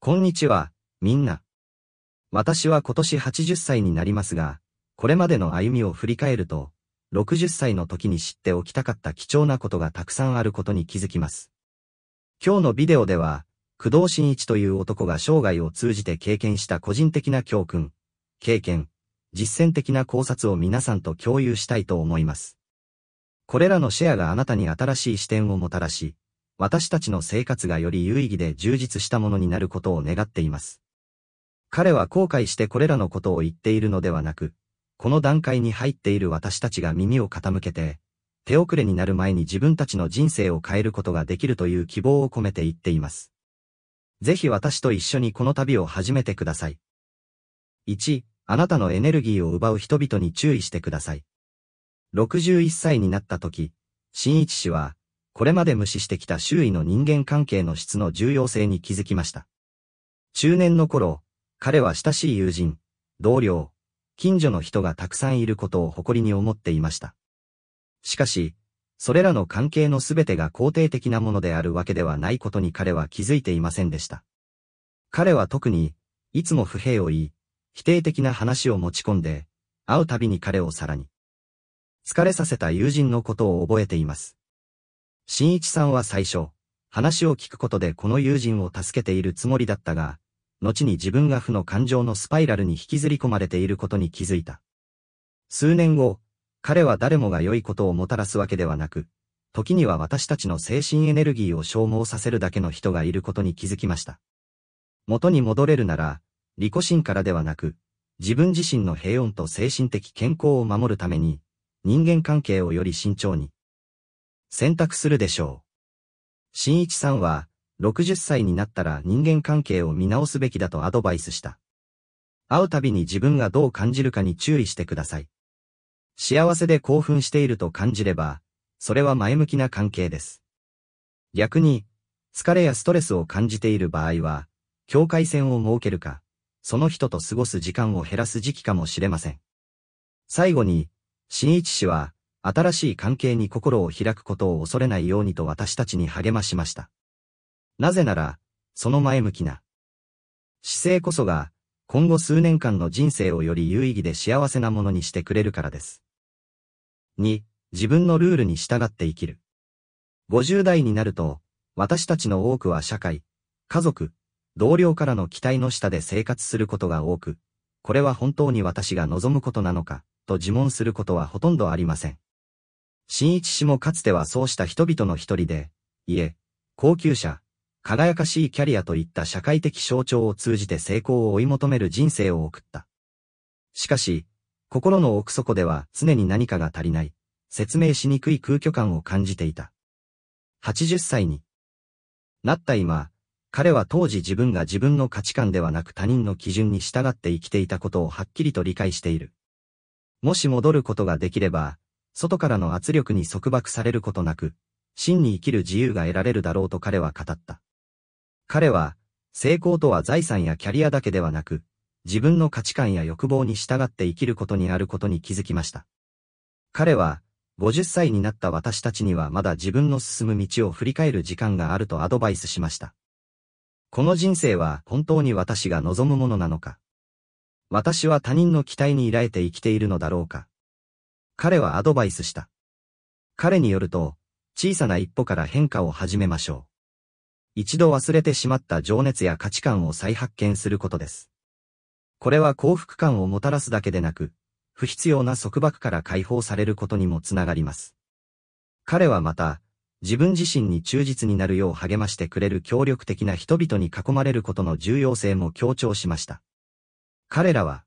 こんにちは、みんな。私は今年80歳になりますが、これまでの歩みを振り返ると、60歳の時に知っておきたかった貴重なことがたくさんあることに気づきます。今日のビデオでは、工藤新一という男が生涯を通じて経験した個人的な教訓、経験、実践的な考察を皆さんと共有したいと思います。これらのシェアがあなたに新しい視点をもたらし、私たちの生活がより有意義で充実したものになることを願っています。彼は後悔してこれらのことを言っているのではなく、この段階に入っている私たちが耳を傾けて、手遅れになる前に自分たちの人生を変えることができるという希望を込めて言っています。ぜひ私と一緒にこの旅を始めてください。1、あなたのエネルギーを奪う人々に注意してください。61歳になった時、新一氏は、これまで無視してきた周囲の人間関係の質の重要性に気づきました。中年の頃、彼は親しい友人、同僚、近所の人がたくさんいることを誇りに思っていました。しかし、それらの関係の全てが肯定的なものであるわけではないことに彼は気づいていませんでした。彼は特に、いつも不平を言い、否定的な話を持ち込んで、会うたびに彼をさらに、疲れさせた友人のことを覚えています。新一さんは最初、話を聞くことでこの友人を助けているつもりだったが、後に自分が負の感情のスパイラルに引きずり込まれていることに気づいた。数年後、彼は誰もが良いことをもたらすわけではなく、時には私たちの精神エネルギーを消耗させるだけの人がいることに気づきました。元に戻れるなら、利己心からではなく、自分自身の平穏と精神的健康を守るために、人間関係をより慎重に、選択するでしょう。新一さんは、60歳になったら人間関係を見直すべきだとアドバイスした。会うたびに自分がどう感じるかに注意してください。幸せで興奮していると感じれば、それは前向きな関係です。逆に、疲れやストレスを感じている場合は、境界線を設けるか、その人と過ごす時間を減らす時期かもしれません。最後に、新一氏は、新しい関係に心を開くことを恐れないようにと私たちに励ましました。なぜなら、その前向きな姿勢こそが、今後数年間の人生をより有意義で幸せなものにしてくれるからです。2、自分のルールに従って生きる。50代になると、私たちの多くは社会、家族、同僚からの期待の下で生活することが多く、これは本当に私が望むことなのか、と自問することはほとんどありません。新一氏もかつてはそうした人々の一人で、家、高級車、輝かしいキャリアといった社会的象徴を通じて成功を追い求める人生を送った。しかし、心の奥底では常に何かが足りない、説明しにくい空虚感を感じていた。80歳になった今、彼は当時自分が自分の価値観ではなく他人の基準に従って生きていたことをはっきりと理解している。もし戻ることができれば、外からの圧力に束縛されることなく、真に生きる自由が得られるだろうと彼は語った。彼は、成功とは財産やキャリアだけではなく、自分の価値観や欲望に従って生きることにあることに気づきました。彼は、50歳になった私たちにはまだ自分の進む道を振り返る時間があるとアドバイスしました。この人生は本当に私が望むものなのか私は他人の期待に依頼て生きているのだろうか彼はアドバイスした。彼によると、小さな一歩から変化を始めましょう。一度忘れてしまった情熱や価値観を再発見することです。これは幸福感をもたらすだけでなく、不必要な束縛から解放されることにもつながります。彼はまた、自分自身に忠実になるよう励ましてくれる協力的な人々に囲まれることの重要性も強調しました。彼らは、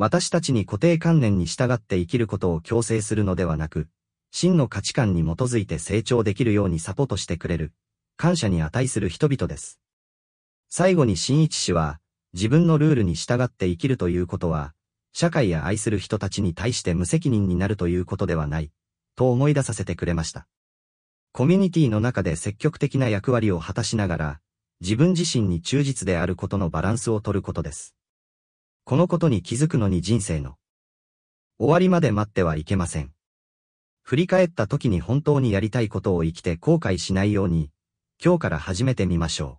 私たちに固定観念に従って生きることを強制するのではなく、真の価値観に基づいて成長できるようにサポートしてくれる、感謝に値する人々です。最後に新一氏は、自分のルールに従って生きるということは、社会や愛する人たちに対して無責任になるということではない、と思い出させてくれました。コミュニティの中で積極的な役割を果たしながら、自分自身に忠実であることのバランスをとることです。このことに気づくのに人生の終わりまで待ってはいけません。振り返った時に本当にやりたいことを生きて後悔しないように、今日から始めてみましょ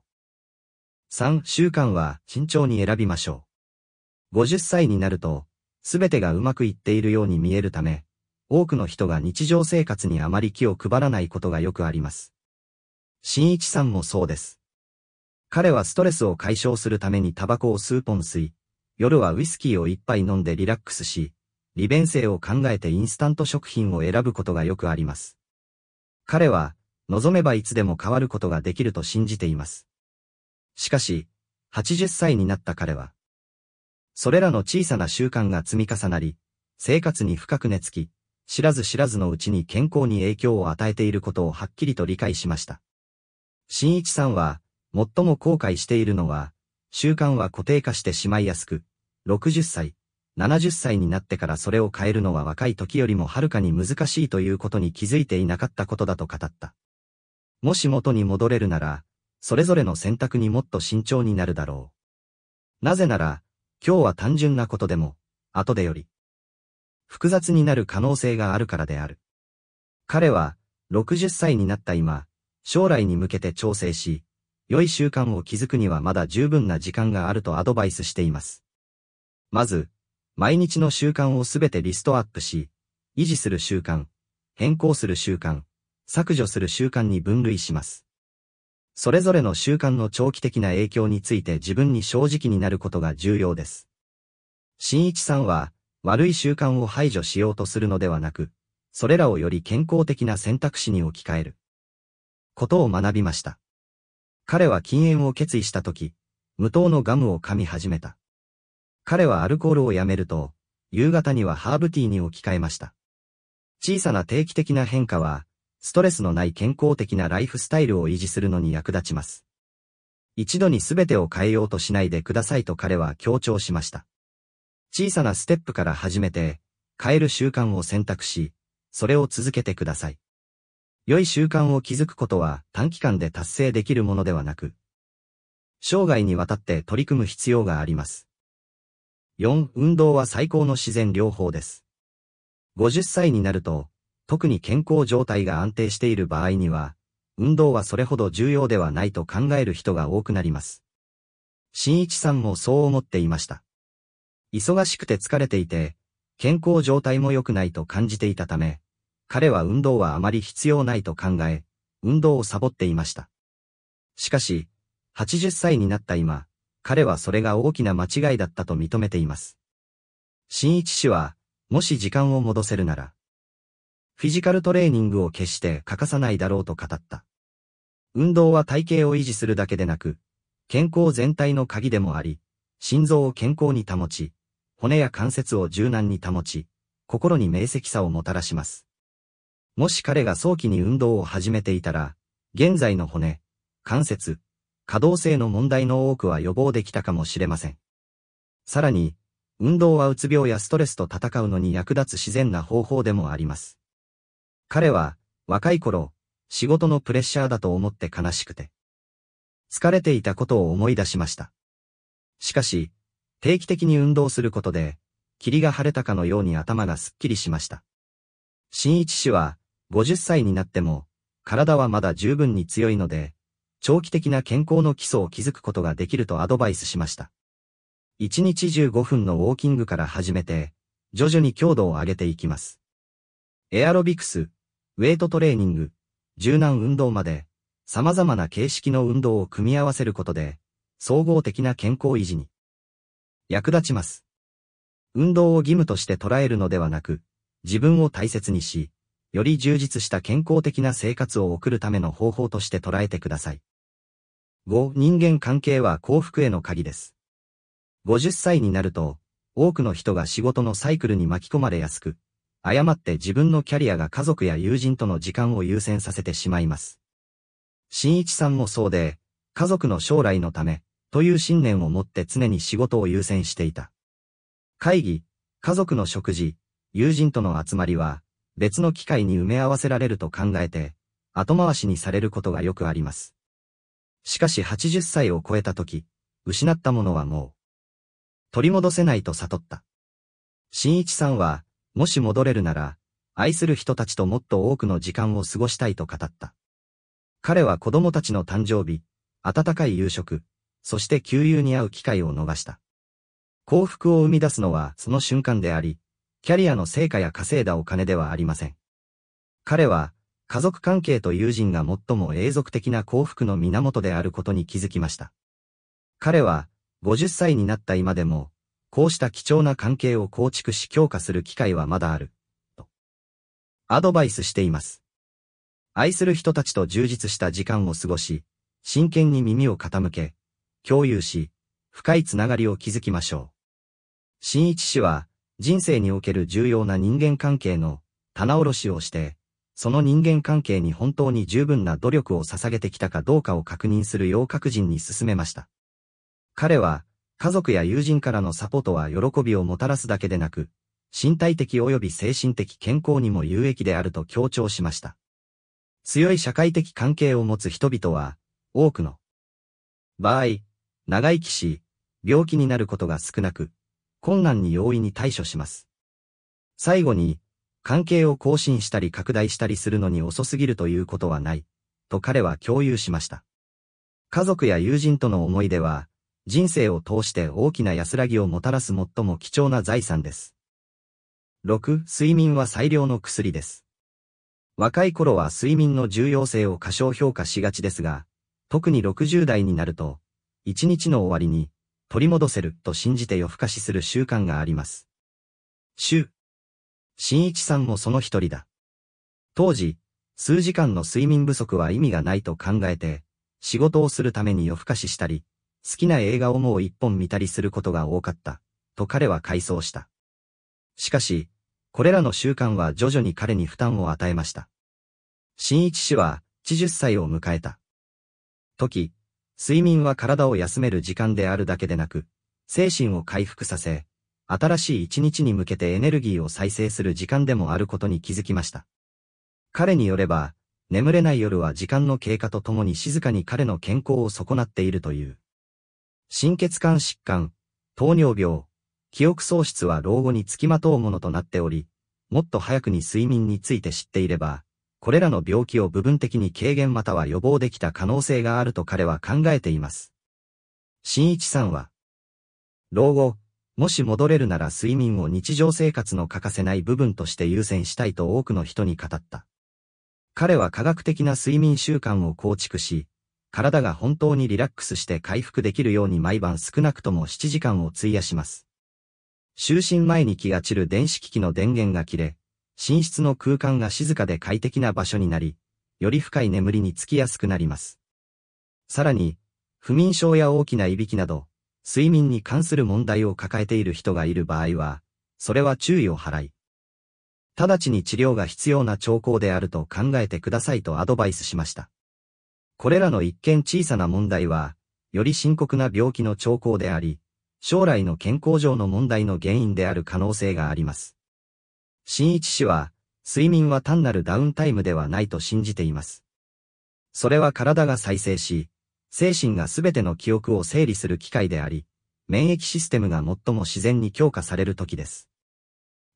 う。3週間は慎重に選びましょう。50歳になると、すべてがうまくいっているように見えるため、多くの人が日常生活にあまり気を配らないことがよくあります。新一さんもそうです。彼はストレスを解消するためにタバコを数本吸い、夜はウイスキーを一杯飲んでリラックスし、利便性を考えてインスタント食品を選ぶことがよくあります。彼は、望めばいつでも変わることができると信じています。しかし、80歳になった彼は、それらの小さな習慣が積み重なり、生活に深く根付き、知らず知らずのうちに健康に影響を与えていることをはっきりと理解しました。新一さんは、最も後悔しているのは、習慣は固定化してしまいやすく、60歳、70歳になってからそれを変えるのは若い時よりもはるかに難しいということに気づいていなかったことだと語った。もし元に戻れるなら、それぞれの選択にもっと慎重になるだろう。なぜなら、今日は単純なことでも、後でより、複雑になる可能性があるからである。彼は、60歳になった今、将来に向けて調整し、良い習慣を築くにはまだ十分な時間があるとアドバイスしています。まず、毎日の習慣をすべてリストアップし、維持する習慣、変更する習慣、削除する習慣に分類します。それぞれの習慣の長期的な影響について自分に正直になることが重要です。新一さんは、悪い習慣を排除しようとするのではなく、それらをより健康的な選択肢に置き換える。ことを学びました。彼は禁煙を決意した時、無糖のガムを噛み始めた。彼はアルコールをやめると、夕方にはハーブティーに置き換えました。小さな定期的な変化は、ストレスのない健康的なライフスタイルを維持するのに役立ちます。一度に全てを変えようとしないでくださいと彼は強調しました。小さなステップから始めて、変える習慣を選択し、それを続けてください。良い習慣を築くことは短期間で達成できるものではなく、生涯にわたって取り組む必要があります。4、運動は最高の自然療法です。50歳になると、特に健康状態が安定している場合には、運動はそれほど重要ではないと考える人が多くなります。新一さんもそう思っていました。忙しくて疲れていて、健康状態も良くないと感じていたため、彼は運動はあまり必要ないと考え、運動をサボっていました。しかし、80歳になった今、彼はそれが大きな間違いだったと認めています。新一氏は、もし時間を戻せるなら、フィジカルトレーニングを決して欠かさないだろうと語った。運動は体型を維持するだけでなく、健康全体の鍵でもあり、心臓を健康に保ち、骨や関節を柔軟に保ち、心に明晰さをもたらします。もし彼が早期に運動を始めていたら、現在の骨、関節、可動性の問題の多くは予防できたかもしれません。さらに、運動はうつ病やストレスと戦うのに役立つ自然な方法でもあります。彼は、若い頃、仕事のプレッシャーだと思って悲しくて、疲れていたことを思い出しました。しかし、定期的に運動することで、霧が晴れたかのように頭がすっきりしました。新一氏は、50歳になっても、体はまだ十分に強いので、長期的な健康の基礎を築くことができるとアドバイスしました。1日15分のウォーキングから始めて、徐々に強度を上げていきます。エアロビクス、ウェイトトレーニング、柔軟運動まで、様々な形式の運動を組み合わせることで、総合的な健康維持に役立ちます。運動を義務として捉えるのではなく、自分を大切にし、より充実した健康的な生活を送るための方法として捉えてください。5、人間関係は幸福への鍵です。50歳になると、多くの人が仕事のサイクルに巻き込まれやすく、誤って自分のキャリアが家族や友人との時間を優先させてしまいます。新一さんもそうで、家族の将来のため、という信念を持って常に仕事を優先していた。会議、家族の食事、友人との集まりは、別の機会に埋め合わせられると考えて、後回しにされることがよくあります。しかし80歳を超えた時、失ったものはもう、取り戻せないと悟った。新一さんは、もし戻れるなら、愛する人たちともっと多くの時間を過ごしたいと語った。彼は子供たちの誕生日、温かい夕食、そして給油に会う機会を逃した。幸福を生み出すのはその瞬間であり、キャリアの成果や稼いだお金ではありません。彼は、家族関係と友人が最も永続的な幸福の源であることに気づきました。彼は、50歳になった今でも、こうした貴重な関係を構築し強化する機会はまだある、と、アドバイスしています。愛する人たちと充実した時間を過ごし、真剣に耳を傾け、共有し、深いつながりを築きましょう。新一氏は、人生における重要な人間関係の棚卸しをして、その人間関係に本当に十分な努力を捧げてきたかどうかを確認するよう各人に勧めました。彼は、家族や友人からのサポートは喜びをもたらすだけでなく、身体的及び精神的健康にも有益であると強調しました。強い社会的関係を持つ人々は、多くの場合、長生きし、病気になることが少なく、困難に容易に対処します。最後に、関係を更新したり拡大したりするのに遅すぎるということはない、と彼は共有しました。家族や友人との思い出は、人生を通して大きな安らぎをもたらす最も貴重な財産です。6. 睡眠は最良の薬です。若い頃は睡眠の重要性を過小評価しがちですが、特に60代になると、一日の終わりに、取り戻せると信じて夜更かしする習慣があります。週新一さんもその一人だ。当時、数時間の睡眠不足は意味がないと考えて、仕事をするために夜更かししたり、好きな映画をもう一本見たりすることが多かった、と彼は回想した。しかし、これらの習慣は徐々に彼に負担を与えました。新一氏は、80歳を迎えた。時、睡眠は体を休める時間であるだけでなく、精神を回復させ、新しい一日に向けてエネルギーを再生する時間でもあることに気づきました。彼によれば、眠れない夜は時間の経過とともに静かに彼の健康を損なっているという。心血管疾患、糖尿病、記憶喪失は老後につきまとうものとなっており、もっと早くに睡眠について知っていれば、これらの病気を部分的に軽減または予防できた可能性があると彼は考えています。新一さんは、老後、もし戻れるなら睡眠を日常生活の欠かせない部分として優先したいと多くの人に語った。彼は科学的な睡眠習慣を構築し、体が本当にリラックスして回復できるように毎晩少なくとも7時間を費やします。就寝前に気が散る電子機器の電源が切れ、寝室の空間が静かで快適な場所になり、より深い眠りにつきやすくなります。さらに、不眠症や大きないびきなど、睡眠に関する問題を抱えている人がいる場合は、それは注意を払い、直ちに治療が必要な兆候であると考えてくださいとアドバイスしました。これらの一見小さな問題は、より深刻な病気の兆候であり、将来の健康上の問題の原因である可能性があります。新一氏は、睡眠は単なるダウンタイムではないと信じています。それは体が再生し、精神がすべての記憶を整理する機会であり、免疫システムが最も自然に強化される時です。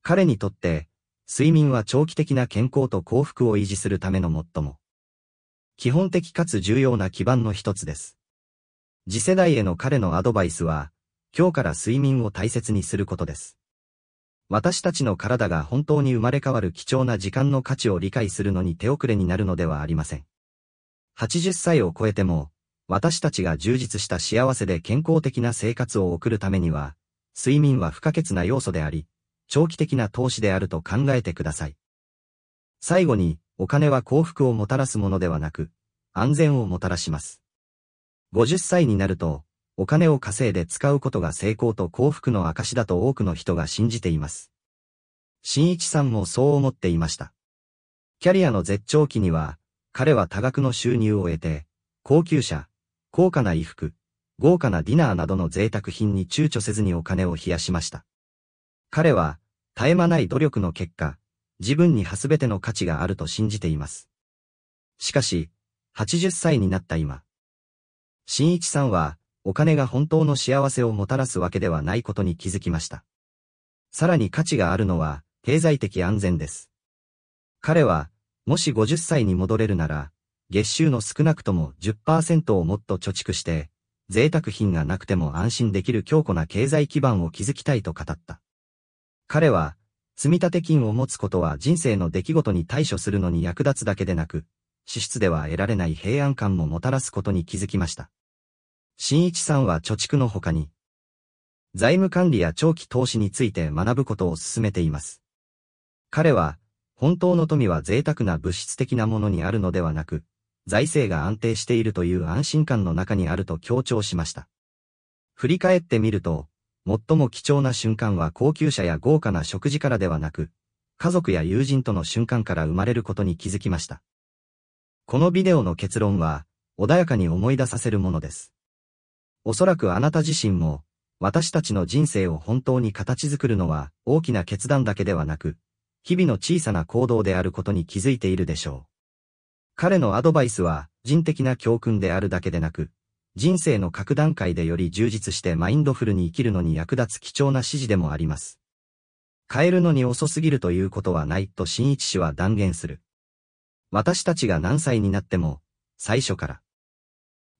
彼にとって、睡眠は長期的な健康と幸福を維持するための最も、基本的かつ重要な基盤の一つです。次世代への彼のアドバイスは、今日から睡眠を大切にすることです。私たちの体が本当に生まれ変わる貴重な時間の価値を理解するのに手遅れになるのではありません。80歳を超えても、私たちが充実した幸せで健康的な生活を送るためには、睡眠は不可欠な要素であり、長期的な投資であると考えてください。最後に、お金は幸福をもたらすものではなく、安全をもたらします。50歳になると、お金を稼いで使うことが成功と幸福の証だと多くの人が信じています。新一さんもそう思っていました。キャリアの絶頂期には、彼は多額の収入を得て、高級車、高価な衣服、豪華なディナーなどの贅沢品に躊躇せずにお金を冷やしました。彼は、絶え間ない努力の結果、自分にはべての価値があると信じています。しかし、80歳になった今、新一さんは、お金が本当の幸せをもたらすわけではないことに気づきました。さらに価値があるのは、経済的安全です。彼は、もし50歳に戻れるなら、月収の少なくとも10%をもっと貯蓄して、贅沢品がなくても安心できる強固な経済基盤を築きたいと語った。彼は、積立金を持つことは人生の出来事に対処するのに役立つだけでなく、支出では得られない平安感ももたらすことに気づきました。新一さんは貯蓄の他に、財務管理や長期投資について学ぶことを進めています。彼は、本当の富は贅沢な物質的なものにあるのではなく、財政が安定しているという安心感の中にあると強調しました。振り返ってみると、最も貴重な瞬間は高級車や豪華な食事からではなく、家族や友人との瞬間から生まれることに気づきました。このビデオの結論は、穏やかに思い出させるものです。おそらくあなた自身も、私たちの人生を本当に形作るのは大きな決断だけではなく、日々の小さな行動であることに気づいているでしょう。彼のアドバイスは、人的な教訓であるだけでなく、人生の各段階でより充実してマインドフルに生きるのに役立つ貴重な指示でもあります。変えるのに遅すぎるということはないと新一氏は断言する。私たちが何歳になっても、最初から。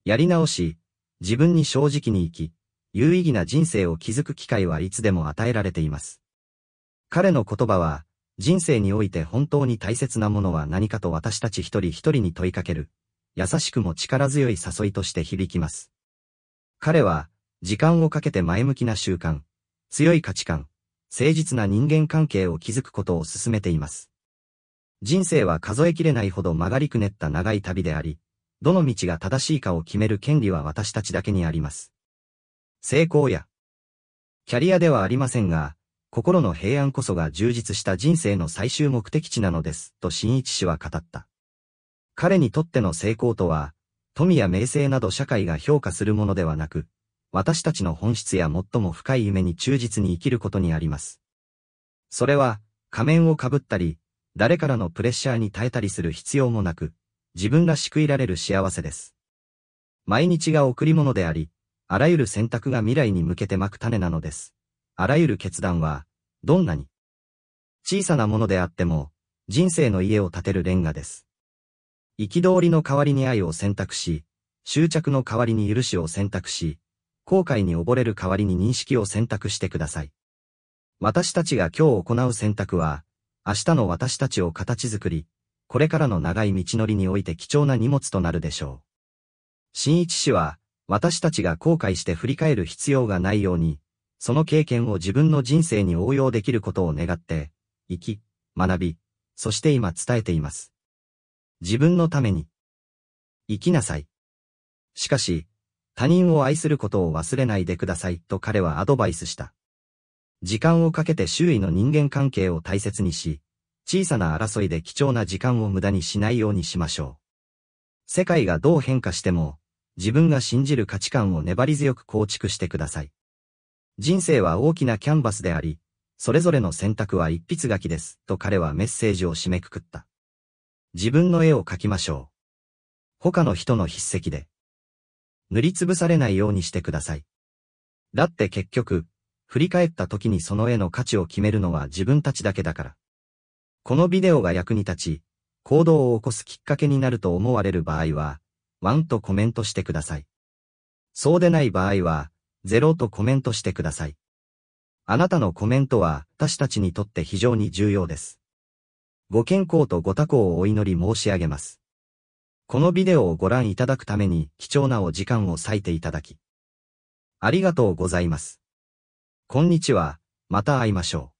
やり直し、自分に正直に生き、有意義な人生を築く機会はいつでも与えられています。彼の言葉は、人生において本当に大切なものは何かと私たち一人一人に問いかける、優しくも力強い誘いとして響きます。彼は、時間をかけて前向きな習慣、強い価値観、誠実な人間関係を築くことを進めています。人生は数えきれないほど曲がりくねった長い旅であり、どの道が正しいかを決める権利は私たちだけにあります。成功や、キャリアではありませんが、心の平安こそが充実した人生の最終目的地なのです、と新一氏は語った。彼にとっての成功とは、富や名声など社会が評価するものではなく、私たちの本質や最も深い夢に忠実に生きることにあります。それは、仮面をかぶったり、誰からのプレッシャーに耐えたりする必要もなく、自分らしくいられる幸せです。毎日が贈り物であり、あらゆる選択が未来に向けてまく種なのです。あらゆる決断は、どんなに小さなものであっても、人生の家を建てるレンガです。憤りの代わりに愛を選択し、執着の代わりに許しを選択し、後悔に溺れる代わりに認識を選択してください。私たちが今日行う選択は、明日の私たちを形作り、これからの長い道のりにおいて貴重な荷物となるでしょう。新一氏は、私たちが後悔して振り返る必要がないように、その経験を自分の人生に応用できることを願って、生き、学び、そして今伝えています。自分のために。生きなさい。しかし、他人を愛することを忘れないでくださいと彼はアドバイスした。時間をかけて周囲の人間関係を大切にし、小さな争いで貴重な時間を無駄にしないようにしましょう。世界がどう変化しても、自分が信じる価値観を粘り強く構築してください。人生は大きなキャンバスであり、それぞれの選択は一筆書きです、と彼はメッセージを締めくくった。自分の絵を描きましょう。他の人の筆跡で。塗りつぶされないようにしてください。だって結局、振り返った時にその絵の価値を決めるのは自分たちだけだから。このビデオが役に立ち、行動を起こすきっかけになると思われる場合は、ワンとコメントしてください。そうでない場合は、0とコメントしてください。あなたのコメントは私たちにとって非常に重要です。ご健康とご多幸をお祈り申し上げます。このビデオをご覧いただくために貴重なお時間を割いていただき、ありがとうございます。こんにちは、また会いましょう。